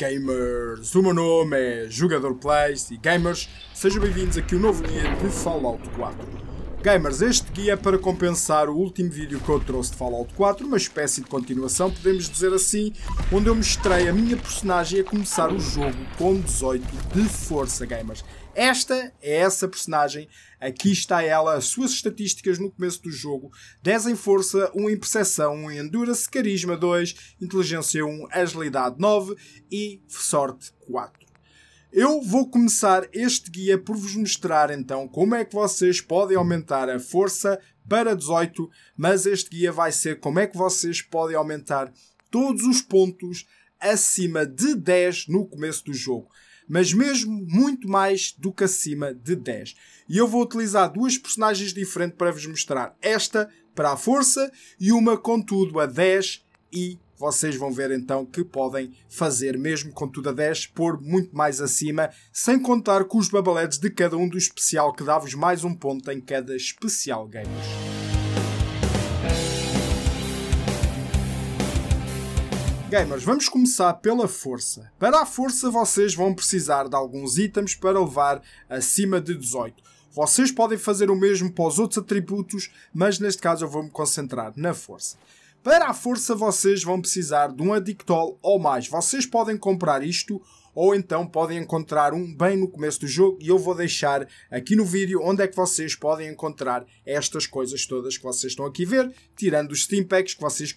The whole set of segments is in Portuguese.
gamers! O meu nome é Jogador Place e gamers, sejam bem-vindos aqui um novo guia de Fallout 4. Gamers, este guia é para compensar o último vídeo que eu trouxe de Fallout 4, uma espécie de continuação, podemos dizer assim, onde eu mostrei a minha personagem a começar o jogo com 18 de força, gamers. Esta é essa personagem. Aqui está ela, as suas estatísticas no começo do jogo: 10 em força, 1 em percepção, 1 em endurance, carisma 2, inteligência 1, agilidade 9 e sorte 4. Eu vou começar este guia por vos mostrar então como é que vocês podem aumentar a força para 18, mas este guia vai ser como é que vocês podem aumentar todos os pontos acima de 10 no começo do jogo mas mesmo muito mais do que acima de 10. E eu vou utilizar duas personagens diferentes para vos mostrar. Esta para a força e uma, contudo, a 10 e vocês vão ver então que podem fazer mesmo com tudo a 10, pôr muito mais acima, sem contar com os babaletes de cada um do especial que dá-vos mais um ponto em cada especial games. Gamers, vamos começar pela força. Para a força vocês vão precisar de alguns itens para levar acima de 18. Vocês podem fazer o mesmo para os outros atributos, mas neste caso eu vou me concentrar na força. Para a força vocês vão precisar de um addictol ou mais. Vocês podem comprar isto ou então podem encontrar um bem no começo do jogo e eu vou deixar aqui no vídeo onde é que vocês podem encontrar estas coisas todas que vocês estão aqui a ver, tirando os Steam Packs que vocês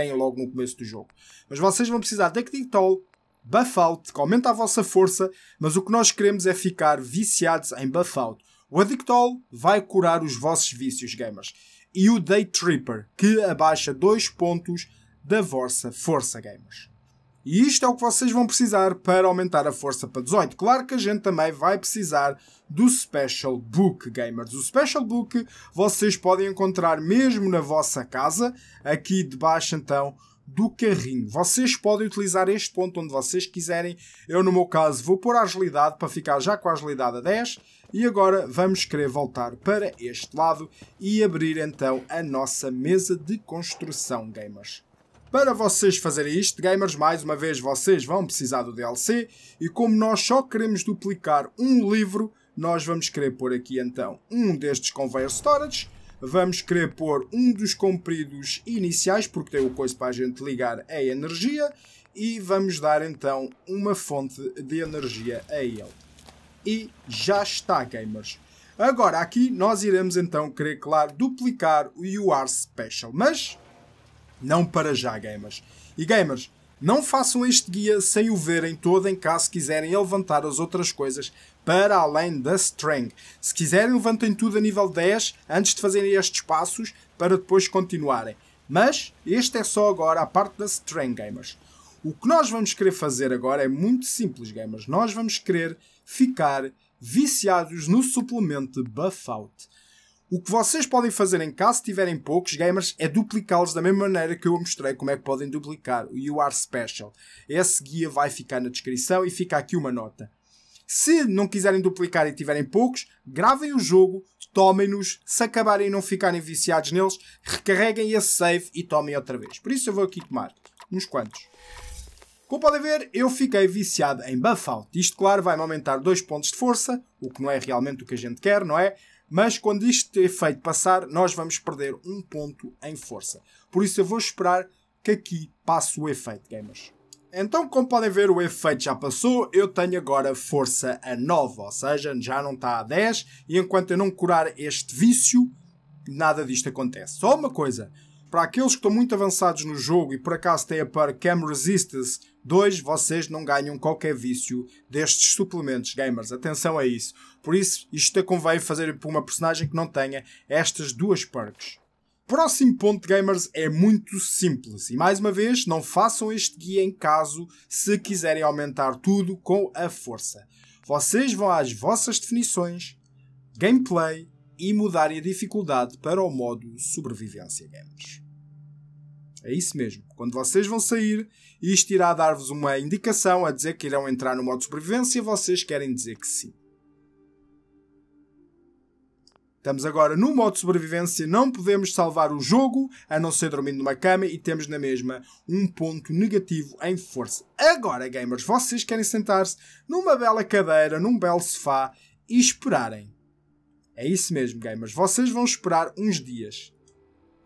têm logo no começo do jogo. Mas vocês vão precisar de Acting Toll, Buff Out, que aumenta a vossa força, mas o que nós queremos é ficar viciados em Buff Out. O Adictol vai curar os vossos vícios, gamers. E o Day Tripper, que abaixa dois pontos da vossa força, gamers. E isto é o que vocês vão precisar para aumentar a força para 18. Claro que a gente também vai precisar do Special Book, gamers. O Special Book vocês podem encontrar mesmo na vossa casa, aqui debaixo então do carrinho. Vocês podem utilizar este ponto onde vocês quiserem. Eu, no meu caso, vou pôr a agilidade para ficar já com a agilidade a 10. E agora vamos querer voltar para este lado e abrir então a nossa mesa de construção, gamers. Para vocês fazerem isto, gamers, mais uma vez vocês vão precisar do DLC e como nós só queremos duplicar um livro, nós vamos querer pôr aqui então um destes conveyor storage, vamos querer pôr um dos compridos iniciais, porque tem o coisa para a gente ligar a energia, e vamos dar então uma fonte de energia a ele. E já está, gamers. Agora aqui nós iremos então querer, claro, duplicar o UR Special, mas não para já, gamers. E gamers, não façam este guia sem o verem todo em caso quiserem levantar as outras coisas para além da string. Se quiserem, levantem tudo a nível 10 antes de fazerem estes passos para depois continuarem. Mas este é só agora a parte da string, gamers. O que nós vamos querer fazer agora é muito simples, gamers. Nós vamos querer ficar viciados no suplemento Buffout. O que vocês podem fazer em casa, se tiverem poucos gamers, é duplicá-los da mesma maneira que eu mostrei como é que podem duplicar o You Are Special. Esse guia vai ficar na descrição e fica aqui uma nota. Se não quiserem duplicar e tiverem poucos, gravem o jogo, tomem-nos, se acabarem e não ficarem viciados neles, recarreguem esse save e tomem outra vez. Por isso eu vou aqui tomar uns quantos. Como podem ver, eu fiquei viciado em out. Isto, claro, vai-me aumentar dois pontos de força, o que não é realmente o que a gente quer, não é? Mas quando este efeito passar, nós vamos perder um ponto em força. Por isso eu vou esperar que aqui passe o efeito, gamers. Então, como podem ver, o efeito já passou. Eu tenho agora força a 9, ou seja, já não está a 10. E enquanto eu não curar este vício, nada disto acontece. Só uma coisa. Para aqueles que estão muito avançados no jogo e por acaso têm a par Cam Resistance Dois, vocês não ganham qualquer vício destes suplementos gamers. Atenção a isso. Por isso, isto é convém fazer para uma personagem que não tenha estas duas perks. Próximo ponto, gamers, é muito simples. E mais uma vez, não façam este guia em caso se quiserem aumentar tudo com a força. Vocês vão às vossas definições, gameplay e mudarem a dificuldade para o modo sobrevivência, gamers. É isso mesmo. Quando vocês vão sair, isto irá dar-vos uma indicação a dizer que irão entrar no modo sobrevivência e vocês querem dizer que sim. Estamos agora no modo sobrevivência, não podemos salvar o jogo a não ser dormindo numa cama e temos na mesma um ponto negativo em força. Agora, gamers, vocês querem sentar-se numa bela cadeira, num belo sofá e esperarem. É isso mesmo, gamers, vocês vão esperar uns dias.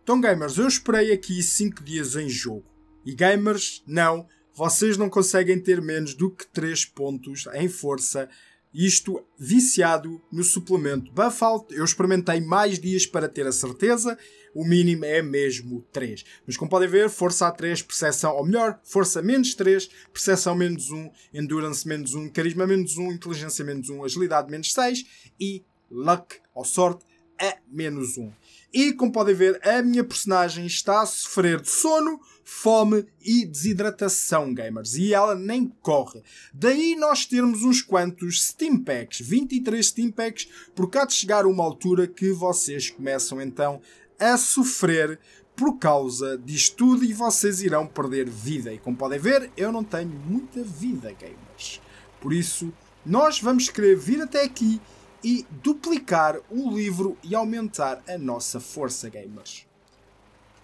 Então, gamers, eu esperei aqui 5 dias em jogo. E gamers, não, vocês não conseguem ter menos do que 3 pontos em força. Isto viciado no suplemento Buff Out. Eu experimentei mais dias para ter a certeza. O mínimo é mesmo 3. Mas como podem ver, força a 3, percepção, ou melhor, força menos 3, percepção menos 1, endurance menos 1, carisma menos 1, inteligência menos 1, agilidade menos 6 e luck ou sorte a menos 1. E como podem ver, a minha personagem está a sofrer de sono, fome e desidratação, gamers. E ela nem corre. Daí nós termos uns quantos Steam Packs, 23 Steam Packs, porque há de chegar uma altura que vocês começam então a sofrer por causa disto tudo e vocês irão perder vida. E como podem ver, eu não tenho muita vida, gamers. Por isso, nós vamos querer vir até aqui e duplicar o livro e aumentar a nossa força, gamers.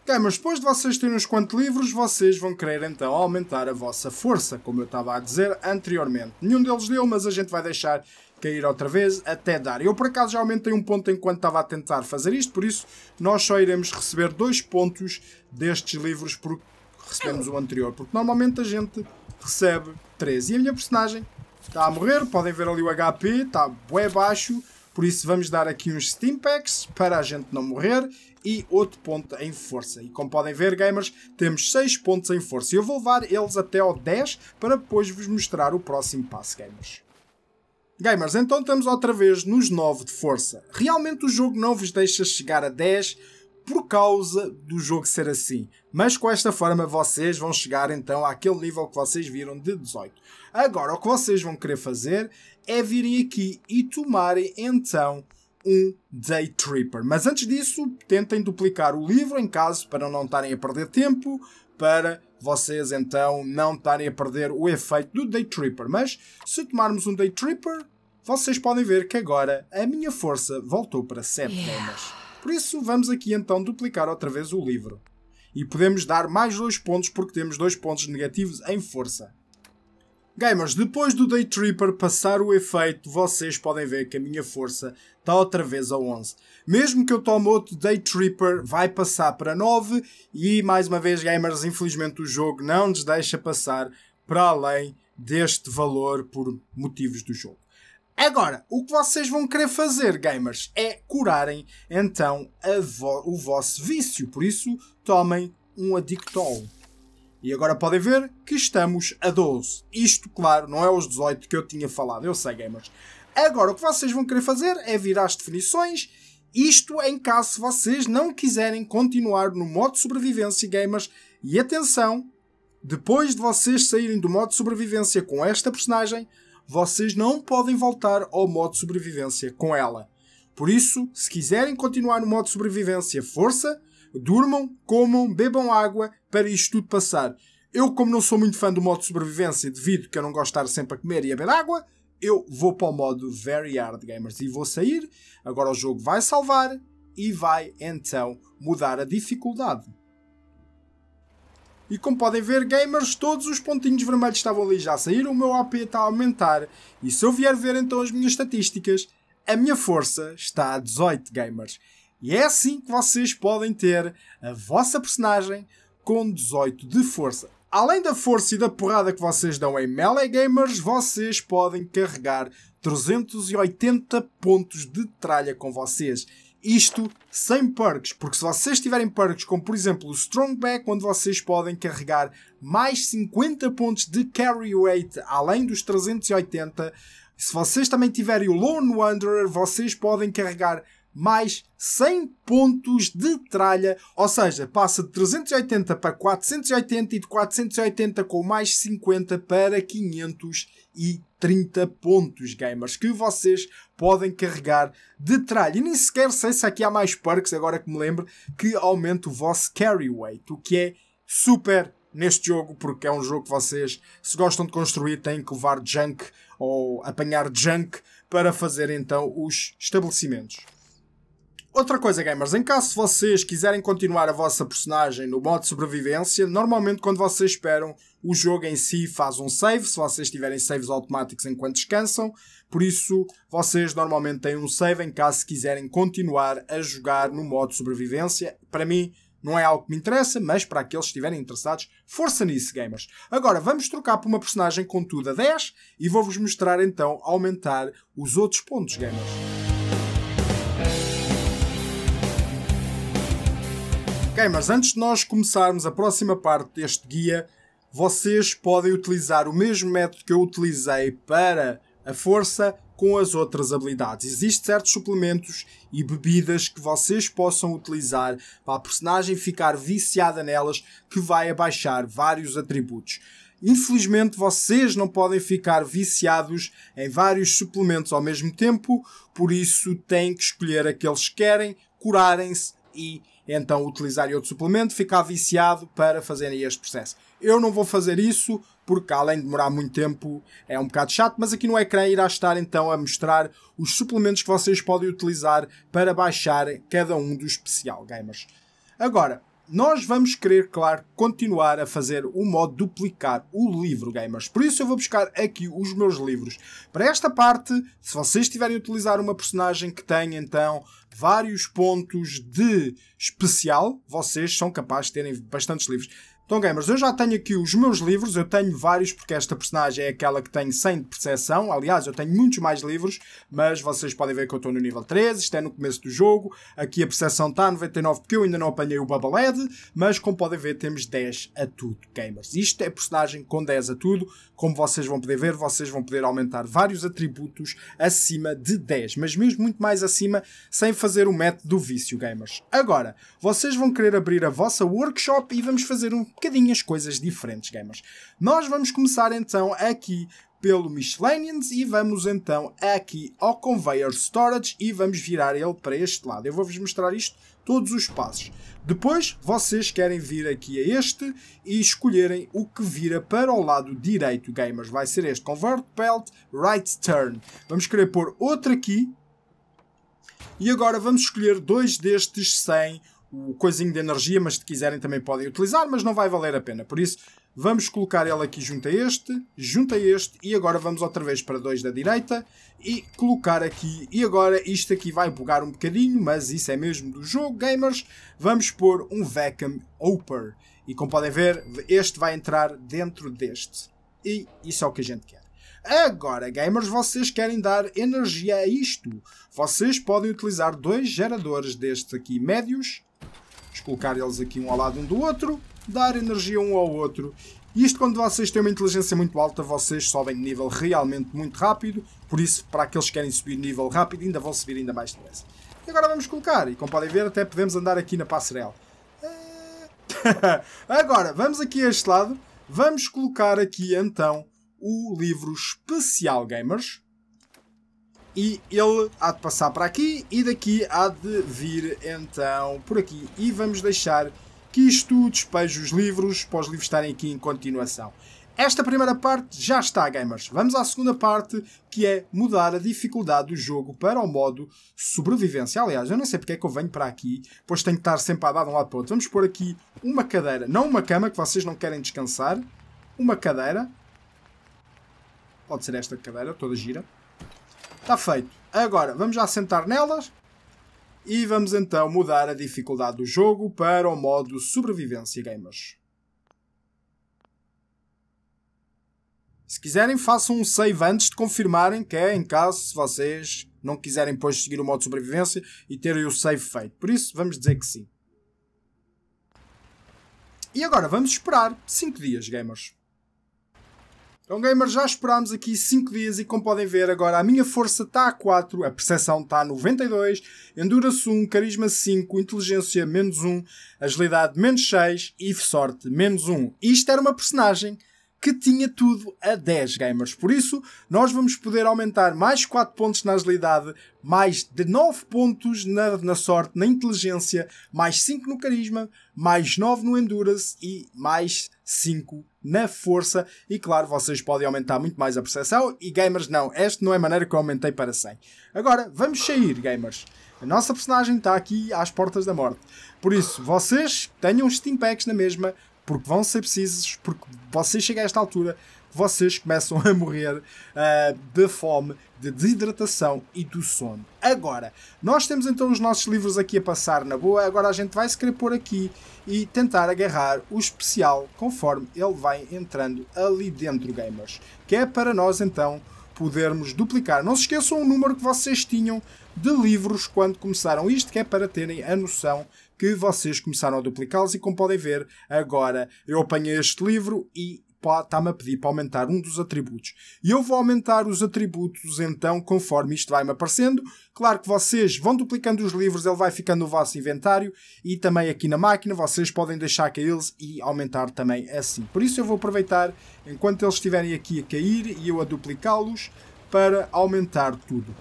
Gamers, depois de vocês terem uns quantos livros, vocês vão querer então aumentar a vossa força, como eu estava a dizer anteriormente. Nenhum deles deu, mas a gente vai deixar cair outra vez até dar. Eu por acaso já aumentei um ponto enquanto estava a tentar fazer isto, por isso nós só iremos receber dois pontos destes livros porque recebemos o anterior, porque normalmente a gente recebe três. E a minha personagem está a morrer, podem ver ali o HP, está bué baixo, por isso vamos dar aqui uns Steam Packs para a gente não morrer e outro ponto em força. E como podem ver, gamers, temos 6 pontos em força. e Eu vou levar eles até ao 10 para depois vos mostrar o próximo passo, gamers. Gamers, então estamos outra vez nos 9 de força. Realmente o jogo não vos deixa chegar a 10, por causa do jogo ser assim. Mas com esta forma vocês vão chegar então àquele nível que vocês viram de 18. Agora, o que vocês vão querer fazer é virem aqui e tomarem então um Day Tripper. Mas antes disso, tentem duplicar o livro em caso para não estarem a perder tempo, para vocês então não estarem a perder o efeito do Day Tripper. Mas se tomarmos um Day Tripper, vocês podem ver que agora a minha força voltou para 7 yeah. Por isso, vamos aqui então duplicar outra vez o livro. E podemos dar mais dois pontos porque temos dois pontos negativos em força. Gamers, depois do Day Tripper passar o efeito, vocês podem ver que a minha força está outra vez a 11. Mesmo que eu tome outro Day Tripper, vai passar para 9 e, mais uma vez, gamers, infelizmente o jogo não nos deixa passar para além deste valor por motivos do jogo. Agora, o que vocês vão querer fazer, gamers, é curarem então vo o vosso vício. Por isso, tomem um Adictol. E agora podem ver que estamos a 12. Isto, claro, não é os 18 que eu tinha falado. Eu sei, gamers. Agora, o que vocês vão querer fazer é virar as definições. Isto em caso vocês não quiserem continuar no modo sobrevivência, gamers. E atenção, depois de vocês saírem do modo sobrevivência com esta personagem, vocês não podem voltar ao modo sobrevivência com ela. Por isso, se quiserem continuar no modo sobrevivência, força, durmam, comam, bebam água para isto tudo passar. Eu, como não sou muito fã do modo sobrevivência, devido que eu não gosto de estar sempre a comer e a beber água, eu vou para o modo Very Hard Gamers e vou sair. Agora o jogo vai salvar e vai então mudar a dificuldade. E como podem ver, gamers, todos os pontinhos vermelhos estavam ali já a sair, o meu AP está a aumentar. E se eu vier ver então as minhas estatísticas, a minha força está a 18 gamers. E é assim que vocês podem ter a vossa personagem com 18 de força. Além da força e da porrada que vocês dão em Melee Gamers, vocês podem carregar 380 pontos de tralha com vocês. Isto sem perks, porque se vocês tiverem perks, como por exemplo o Strongback, onde vocês podem carregar mais 50 pontos de carry weight além dos 380, se vocês também tiverem o Lone Wanderer, vocês podem carregar mais 100 pontos de tralha, ou seja, passa de 380 para 480 e de 480 com mais 50 para 530 pontos, gamers, que vocês podem carregar de tralha. E nem sequer sei se aqui há mais perks, agora que me lembro, que aumenta o vosso carry weight, o que é super neste jogo, porque é um jogo que vocês, se gostam de construir, têm que levar junk ou apanhar junk para fazer então os estabelecimentos. Outra coisa, gamers, em caso se vocês quiserem continuar a vossa personagem no modo sobrevivência, normalmente quando vocês esperam, o jogo em si faz um save, se vocês tiverem saves automáticos enquanto descansam, por isso vocês normalmente têm um save em caso se quiserem continuar a jogar no modo sobrevivência. Para mim, não é algo que me interessa, mas para aqueles que estiverem interessados, força nisso, gamers. Agora vamos trocar por uma personagem com tudo a 10 e vou-vos mostrar então aumentar os outros pontos, gamers. Gamers, antes de nós começarmos a próxima parte deste guia, vocês podem utilizar o mesmo método que eu utilizei para a força com as outras habilidades. Existem certos suplementos e bebidas que vocês possam utilizar para a personagem ficar viciada nelas, que vai abaixar vários atributos. Infelizmente, vocês não podem ficar viciados em vários suplementos ao mesmo tempo, por isso têm que escolher aqueles que querem, curarem-se e então utilizarem outro suplemento, ficar viciado para fazerem este processo. Eu não vou fazer isso porque, além de demorar muito tempo, é um bocado chato, mas aqui no ecrã irá estar então a mostrar os suplementos que vocês podem utilizar para baixar cada um dos especial gamers. Agora, nós vamos querer, claro, continuar a fazer o modo duplicar o livro, gamers. Por isso eu vou buscar aqui os meus livros. Para esta parte, se vocês tiverem a utilizar uma personagem que tenha, então, vários pontos de especial, vocês são capazes de terem bastantes livros. Então, gamers, eu já tenho aqui os meus livros, eu tenho vários, porque esta personagem é aquela que tem 100 de percepção. Aliás, eu tenho muitos mais livros, mas vocês podem ver que eu estou no nível 13, isto é no começo do jogo. Aqui a percepção está a 99, porque eu ainda não apanhei o head. mas como podem ver, temos 10 a tudo, gamers. Isto é personagem com 10 a tudo. Como vocês vão poder ver, vocês vão poder aumentar vários atributos acima de 10, mas mesmo muito mais acima, sem fazer o método do vício, gamers. Agora, vocês vão querer abrir a vossa workshop e vamos fazer um bocadinho as coisas diferentes, gamers. Nós vamos começar então aqui pelo Miscellaneous e vamos então aqui ao Conveyor Storage e vamos virar ele para este lado. Eu vou-vos mostrar isto, todos os passos. Depois, vocês querem vir aqui a este e escolherem o que vira para o lado direito, gamers. Vai ser este, Convert Belt Right Turn. Vamos querer pôr outro aqui. E agora vamos escolher dois destes 100 o coisinho de energia, mas se quiserem também podem utilizar, mas não vai valer a pena. Por isso, vamos colocar ele aqui junto a este, junto a este, e agora vamos outra vez para dois da direita, e colocar aqui, e agora isto aqui vai bugar um bocadinho, mas isso é mesmo do jogo, gamers. Vamos pôr um vacuum oper, e como podem ver, este vai entrar dentro deste. E isso é o que a gente quer. Agora, gamers, vocês querem dar energia a isto. Vocês podem utilizar dois geradores deste aqui médios Vamos colocar eles aqui um ao lado um do outro, dar energia um ao outro. E isto quando vocês têm uma inteligência muito alta, vocês sobem de nível realmente muito rápido, por isso, para aqueles que querem subir nível rápido, ainda vão subir ainda mais depressa. E agora vamos colocar, e como podem ver, até podemos andar aqui na passarela. Eh, agora, vamos aqui a este lado, vamos colocar aqui então o livro Especial Gamers, e ele há de passar para aqui e daqui há de vir então por aqui e vamos deixar que isto despeje os livros para os livros estarem aqui em continuação. Esta primeira parte já está, gamers. Vamos à segunda parte, que é mudar a dificuldade do jogo para o modo sobrevivência. Aliás, eu não sei porque é que eu venho para aqui, pois tenho que estar sempre a dar de um lado para o outro. Vamos pôr aqui uma cadeira, não uma cama, que vocês não querem descansar. Uma cadeira. Pode ser esta cadeira, toda gira. Está feito. Agora, vamos já sentar nelas e vamos então mudar a dificuldade do jogo para o modo Sobrevivência Gamers. Se quiserem, façam um save antes de confirmarem que é em caso se vocês não quiserem depois seguir o modo sobrevivência e terem o save feito. Por isso, vamos dizer que sim. E agora vamos esperar 5 dias, gamers. Então, gamers, já esperámos aqui 5 dias e, como podem ver, agora a minha força está a 4, a percepção está a 92, Endurance 1, Carisma 5, Inteligência menos 1, Agilidade menos 6 e Sorte menos 1. Isto era uma personagem que tinha tudo a 10 gamers. Por isso, nós vamos poder aumentar mais 4 pontos na agilidade, mais de 9 pontos na, na sorte, na inteligência, mais 5 no carisma, mais 9 no endurance e mais 5 na força. E claro, vocês podem aumentar muito mais a percepção e gamers não. Esta não é a maneira que eu aumentei para 100. Agora, vamos sair, gamers. A nossa personagem está aqui às portas da morte. Por isso, vocês tenham os Steam Packs na mesma, porque vão ser precisos, porque vocês chegam a esta altura, vocês começam a morrer uh, de fome, de desidratação e do sono. Agora, nós temos então os nossos livros aqui a passar na boa, agora a gente vai se querer pôr aqui e tentar agarrar o especial conforme ele vai entrando ali dentro, gamers. Que é para nós então podermos duplicar. Não se esqueçam o número que vocês tinham de livros quando começaram isto, que é para terem a noção que vocês começaram a duplicá-los e como podem ver, agora eu apanhei este livro e está-me a pedir para aumentar um dos atributos. E eu vou aumentar os atributos então conforme isto vai-me aparecendo. Claro que vocês vão duplicando os livros, ele vai ficando no vosso inventário e também aqui na máquina vocês podem deixar cair eles e aumentar também assim. Por isso eu vou aproveitar enquanto eles estiverem aqui a cair e eu a duplicá-los para aumentar tudo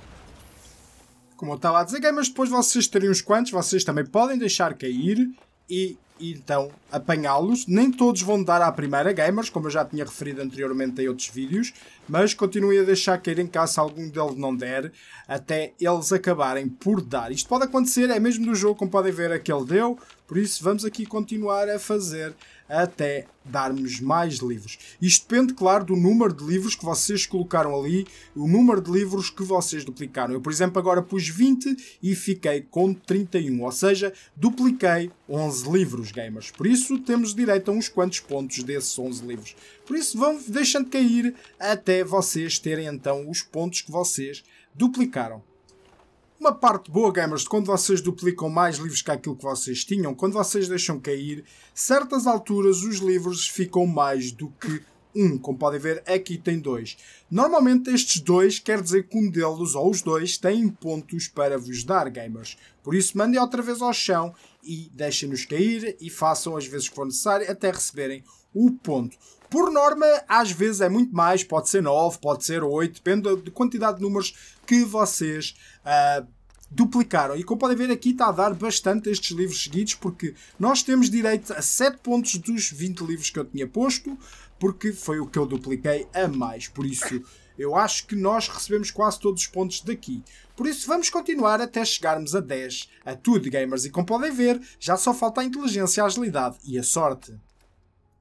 como eu estava a dizer, mas depois vocês terem uns quantos, vocês também podem deixar cair e, e então apanhá-los. Nem todos vão dar à primeira gamers, como eu já tinha referido anteriormente em outros vídeos, mas continuem a deixar cair em caso algum deles não der, até eles acabarem por dar. Isto pode acontecer, é mesmo do jogo, como podem ver, aquele deu, por isso vamos aqui continuar a fazer até darmos mais livros. Isto depende, claro, do número de livros que vocês colocaram ali, o número de livros que vocês duplicaram. Eu, por exemplo, agora pus 20 e fiquei com 31, ou seja, dupliquei 11 livros, gamers. Por isso, temos direito a uns quantos pontos desses 11 livros. Por isso, vão deixando cair até vocês terem então os pontos que vocês duplicaram. Uma parte boa, gamers, de quando vocês duplicam mais livros que aquilo que vocês tinham, quando vocês deixam cair, certas alturas os livros ficam mais do que um. Como podem ver, aqui tem dois. Normalmente estes dois quer dizer que um deles ou os dois têm pontos para vos dar, gamers. Por isso, mandem outra vez ao chão e deixem-nos cair e façam as vezes que for necessário até receberem o ponto. Por norma, às vezes é muito mais, pode ser 9, pode ser 8, depende da quantidade de números que vocês uh, duplicaram. E como podem ver aqui está a dar bastante estes livros seguidos, porque nós temos direito a 7 pontos dos 20 livros que eu tinha posto, porque foi o que eu dupliquei a mais. Por isso, eu acho que nós recebemos quase todos os pontos daqui. Por isso, vamos continuar até chegarmos a 10 a tudo, gamers. E como podem ver, já só falta a inteligência, a agilidade e a sorte.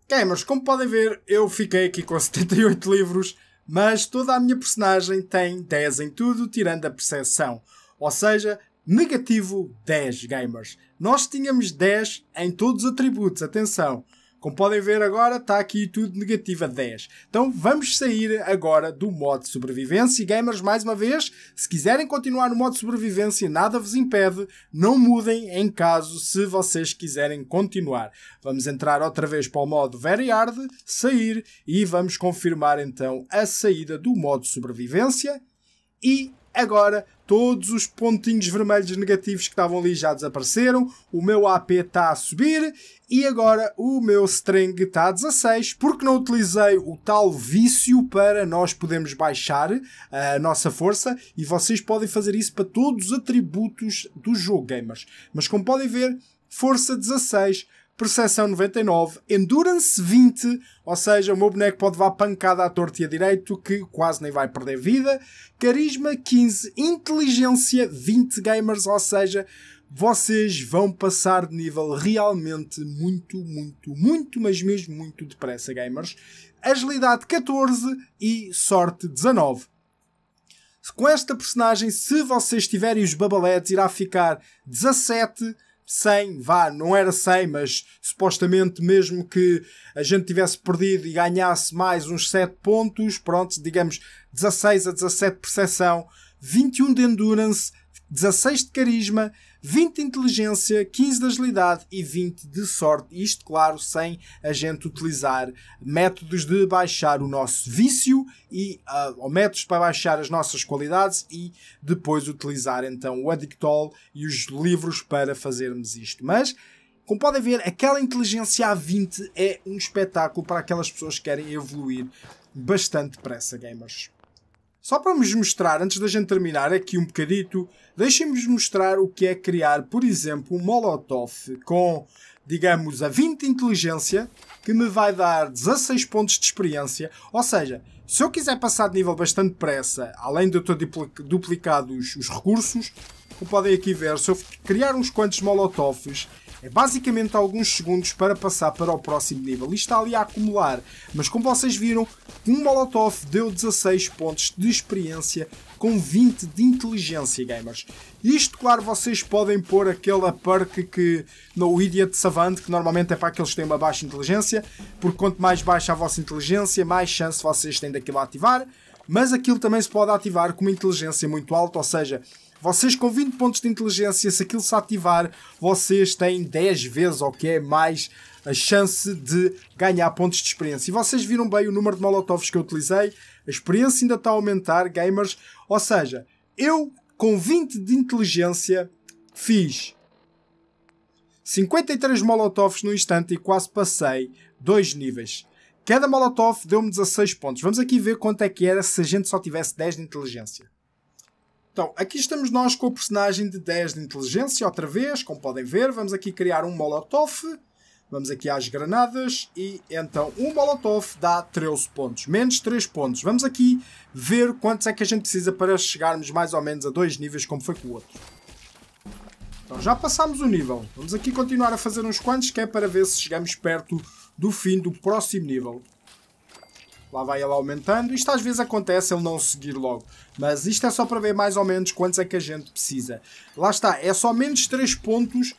Gamers, como podem ver, eu fiquei aqui com 78 livros mas toda a minha personagem tem 10 em tudo, tirando a percepção. Ou seja, negativo 10 gamers. Nós tínhamos 10 em todos os atributos, atenção. Como podem ver agora, está aqui tudo negativo a 10. Então vamos sair agora do modo sobrevivência. E gamers, mais uma vez, se quiserem continuar no modo sobrevivência, nada vos impede. Não mudem em caso se vocês quiserem continuar. Vamos entrar outra vez para o modo Very Hard, sair e vamos confirmar então a saída do modo sobrevivência e agora todos os pontinhos vermelhos negativos que estavam ali já desapareceram, o meu AP está a subir e agora o meu string está a 16, porque não utilizei o tal vício para nós podermos baixar eh, a nossa força e vocês podem fazer isso para todos os atributos do jogo gamers. Mas como podem ver, força 16, Perceção 99, endurance 20, ou seja, o meu boneco pode levar pancada à torta e a direito, que quase nem vai perder vida, carisma 15, inteligência 20 gamers, ou seja, vocês vão passar de nível realmente muito, muito, muito, mas mesmo muito depressa, gamers. Agilidade 14 e sorte 19. Com esta personagem, se vocês tiverem os babaletes, irá ficar 17, 100, vá, não era 100, mas supostamente mesmo que a gente tivesse perdido e ganhasse mais uns 7 pontos, pronto, digamos 16 a 17 de percepção, 21 de endurance, 16 de carisma, 20 de inteligência, 15 de agilidade e 20 de sorte. Isto, claro, sem a gente utilizar métodos de baixar o nosso vício e uh, ou métodos para baixar as nossas qualidades e depois utilizar então o addictol e os livros para fazermos isto. Mas como podem ver, aquela inteligência A20 é um espetáculo para aquelas pessoas que querem evoluir bastante depressa, gamers. Só para vos mostrar, antes da gente terminar aqui um bocadito, deixem-vos mostrar o que é criar, por exemplo, um Molotov com, digamos, a 20 inteligência, que me vai dar 16 pontos de experiência. Ou seja, se eu quiser passar de nível bastante depressa, além de eu ter duplicado os, os recursos, como podem aqui ver, se eu criar uns quantos Molotovs é basicamente alguns segundos para passar para o próximo nível e está ali a acumular. Mas como vocês viram, um Molotov deu 16 pontos de experiência com 20 de inteligência, gamers. Isto, claro, vocês podem pôr aquela perk que no Idiot Savant, que normalmente é para aqueles que têm uma baixa inteligência, porque quanto mais baixa a vossa inteligência, mais chance vocês têm daquilo a ativar. Mas aquilo também se pode ativar com uma inteligência muito alta, ou seja, vocês com 20 pontos de inteligência, se aquilo se ativar, vocês têm 10 vezes ou que é mais a chance de ganhar pontos de experiência. E vocês viram bem o número de molotovs que eu utilizei, a experiência ainda está a aumentar, gamers. Ou seja, eu com 20 de inteligência fiz 53 molotovs no instante e quase passei dois níveis. Cada molotov deu-me 16 pontos. Vamos aqui ver quanto é que era se a gente só tivesse 10 de inteligência. Então, aqui estamos nós com o personagem de 10 de inteligência, outra vez, como podem ver. Vamos aqui criar um molotov. Vamos aqui às granadas e então um molotov dá 13 pontos, menos 3 pontos. Vamos aqui ver quantos é que a gente precisa para chegarmos mais ou menos a dois níveis, como foi com o outro. Então já passámos o nível. Vamos aqui continuar a fazer uns quantos, que é para ver se chegamos perto do fim do próximo nível lá vai ele aumentando. Isto às vezes acontece ele não seguir logo, mas isto é só para ver mais ou menos quantos é que a gente precisa. Lá está, é só menos 3 pontos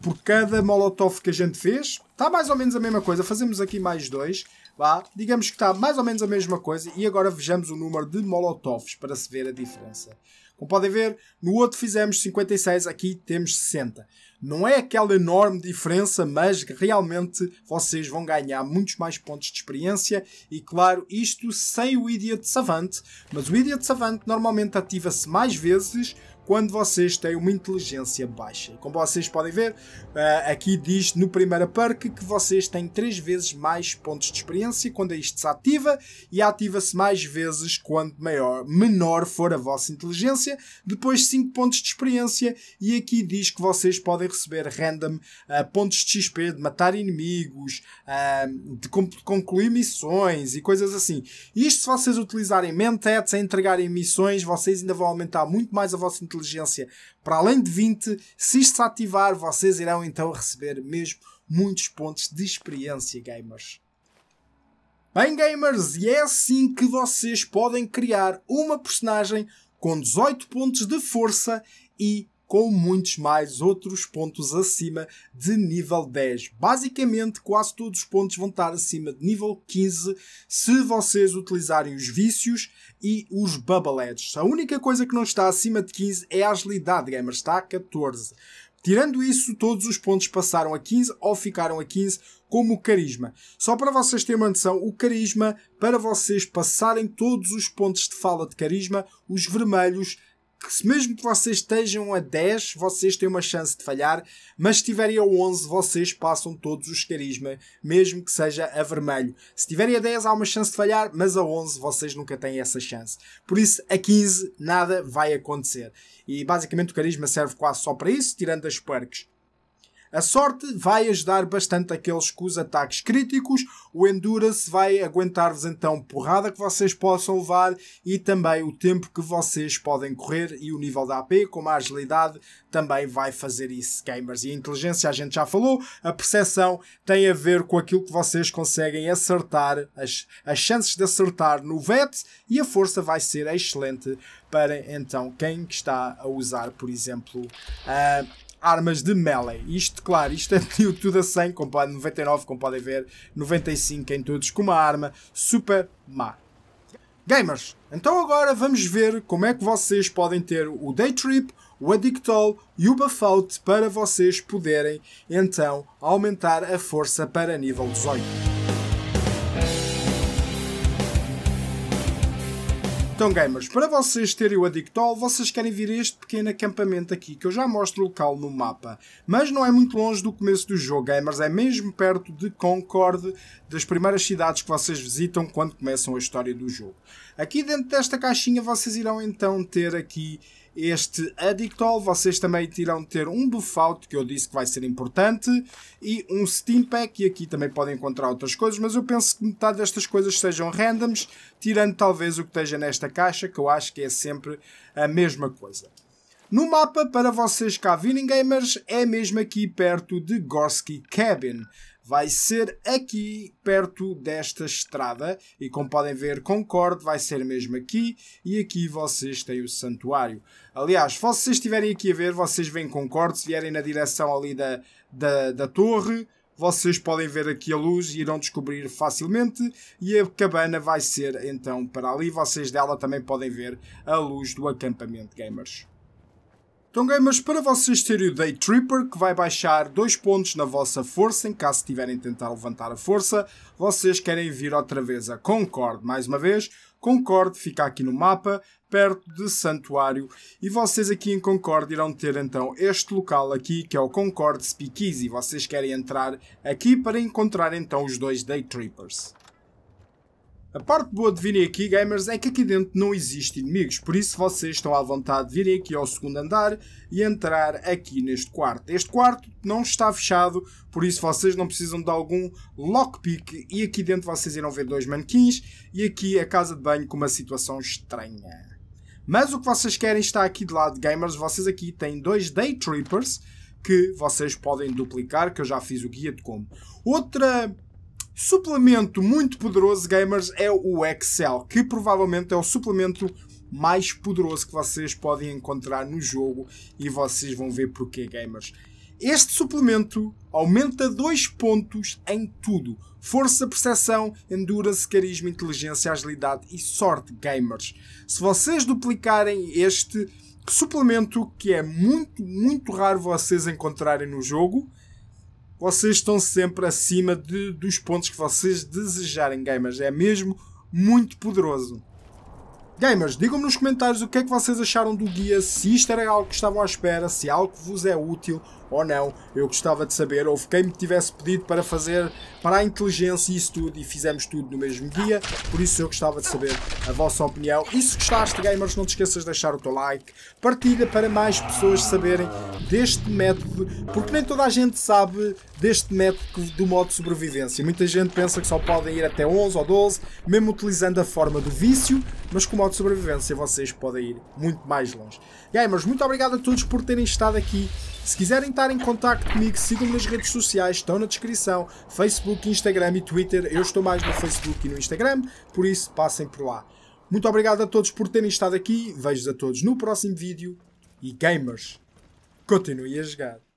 por cada molotov que a gente fez. Está mais ou menos a mesma coisa, fazemos aqui mais dois. Vá, digamos que está mais ou menos a mesma coisa e agora vejamos o número de molotovs para se ver a diferença. Como podem ver, no outro fizemos 56, aqui temos 60. Não é aquela enorme diferença, mas realmente vocês vão ganhar muitos mais pontos de experiência e, claro, isto sem o Idiot Savant. Mas o Idiot Savant normalmente ativa-se mais vezes quando vocês têm uma inteligência baixa. Como vocês podem ver, eh, aqui diz no primeiro perk que vocês têm 3 vezes mais pontos de experiência quando isto se ativa e ativa-se mais vezes quando maior, menor for a vossa inteligência. Depois 5 pontos de experiência e aqui diz que vocês podem receber random eh, pontos de XP de matar inimigos, eh, de concluir missões e coisas assim. Isto se vocês utilizarem mentets, a entregarem missões, vocês ainda vão aumentar muito mais a vossa inteligência inteligência para além de 20. Se isto se ativar, vocês irão então receber mesmo muitos pontos de experiência, gamers. Bem, gamers, e é assim que vocês podem criar uma personagem com 18 pontos de força e com muitos mais outros pontos acima de nível 10. Basicamente, quase todos os pontos vão estar acima de nível 15 se vocês utilizarem os vícios e os bubble A única coisa que não está acima de 15 é a agilidade, gamers, está a 14. Tirando isso, todos os pontos passaram a 15 ou ficaram a 15, como o carisma. Só para vocês terem uma noção, o carisma, para vocês passarem todos os pontos de fala de carisma, os vermelhos que mesmo que vocês estejam a 10, vocês têm uma chance de falhar, mas se estiverem a 11, vocês passam todos os carisma, mesmo que seja a vermelho. Se estiverem a 10, há uma chance de falhar, mas a 11 vocês nunca têm essa chance. Por isso, a 15, nada vai acontecer. E basicamente o carisma serve quase só para isso, tirando as perks. A sorte vai ajudar bastante aqueles com os ataques críticos, o Endurance vai aguentar-vos então porrada que vocês possam levar e também o tempo que vocês podem correr e o nível da AP, como a agilidade, também vai fazer isso, gamers. E a inteligência, a gente já falou, a percepção tem a ver com aquilo que vocês conseguem acertar, as, as chances de acertar no VET e a força vai ser excelente para então quem está a usar, por exemplo, uh, armas de melee. Isto, claro, isto é tudo a 100, como 99, como podem ver, 95 em todos, com uma arma super má. Gamers, então agora vamos ver como é que vocês podem ter o Day Trip, o Addictol e o Buffout para vocês poderem, então, aumentar a força para nível 18. Então, gamers, para vocês terem o Addictol, vocês querem vir a este pequeno acampamento aqui, que eu já mostro o local no mapa. Mas não é muito longe do começo do jogo, gamers, é mesmo perto de Concord, das primeiras cidades que vocês visitam quando começam a história do jogo. Aqui dentro desta caixinha vocês irão então ter aqui este Addictol. Vocês também irão ter um buff que eu disse que vai ser importante, e um Steam Pack, e aqui também podem encontrar outras coisas, mas eu penso que metade destas coisas sejam randoms, tirando talvez o que esteja nesta caixa, que eu acho que é sempre a mesma coisa. No mapa, para vocês cá virem gamers, é mesmo aqui perto de Gorski Cabin vai ser aqui perto desta estrada e como podem ver concordo, vai ser mesmo aqui e aqui vocês têm o santuário. Aliás, se vocês estiverem aqui a ver, vocês veem concordo. se vierem na direção ali da, da, da torre, vocês podem ver aqui a luz e irão descobrir facilmente. E a cabana vai ser então para ali. Vocês dela também podem ver a luz do acampamento gamers. Então, gamers, para vocês terem o Day Tripper, que vai baixar 2 pontos na vossa força, em caso tiverem tentar levantar a força, vocês querem vir outra vez a Concord. Mais uma vez, Concord fica aqui no mapa, perto de Santuário, e vocês aqui em Concord irão ter então este local aqui, que é o Concord Speakeasy. Vocês querem entrar aqui para encontrar então os dois Day Trippers. A parte boa de virem aqui, gamers, é que aqui dentro não existe inimigos, por isso vocês estão à vontade de virem aqui ao segundo andar e entrar aqui neste quarto. Este quarto não está fechado, por isso vocês não precisam de algum lockpick e aqui dentro vocês irão ver dois manequins e aqui a casa de banho com uma situação estranha. Mas o que vocês querem está aqui de lado, gamers, vocês aqui têm dois Day Trippers que vocês podem duplicar, que eu já fiz o guia de como. Outra Suplemento muito poderoso, gamers, é o Excel, que provavelmente é o suplemento mais poderoso que vocês podem encontrar no jogo e vocês vão ver porquê, gamers. Este suplemento aumenta 2 pontos em tudo: força, percepção, endurance, carisma, inteligência, agilidade e sorte, gamers. Se vocês duplicarem este suplemento, que é muito, muito raro vocês encontrarem no jogo, vocês estão sempre acima de, dos pontos que vocês desejarem, gamers. É mesmo muito poderoso. Gamers, digam-me nos comentários o que é que vocês acharam do guia, se isto era algo que estavam à espera, se algo que vos é útil ou não. Eu gostava de saber, houve quem me tivesse pedido para fazer para a inteligência e estudo e fizemos tudo no mesmo dia, por isso eu gostava de saber a vossa opinião. E se gostaste, gamers, não te esqueças de deixar o teu like, partilha para mais pessoas saberem deste método, porque nem toda a gente sabe deste método do modo de sobrevivência. Muita gente pensa que só podem ir até 11 ou 12, mesmo utilizando a forma do vício, mas com o modo de sobrevivência vocês podem ir muito mais longe. Gamers, muito obrigado a todos por terem estado aqui se quiserem estar em contato comigo, sigam-me nas redes sociais, estão na descrição: Facebook, Instagram e Twitter. Eu estou mais no Facebook e no Instagram, por isso passem por lá. Muito obrigado a todos por terem estado aqui. Vejo-vos a todos no próximo vídeo. E gamers, continuem a jogar.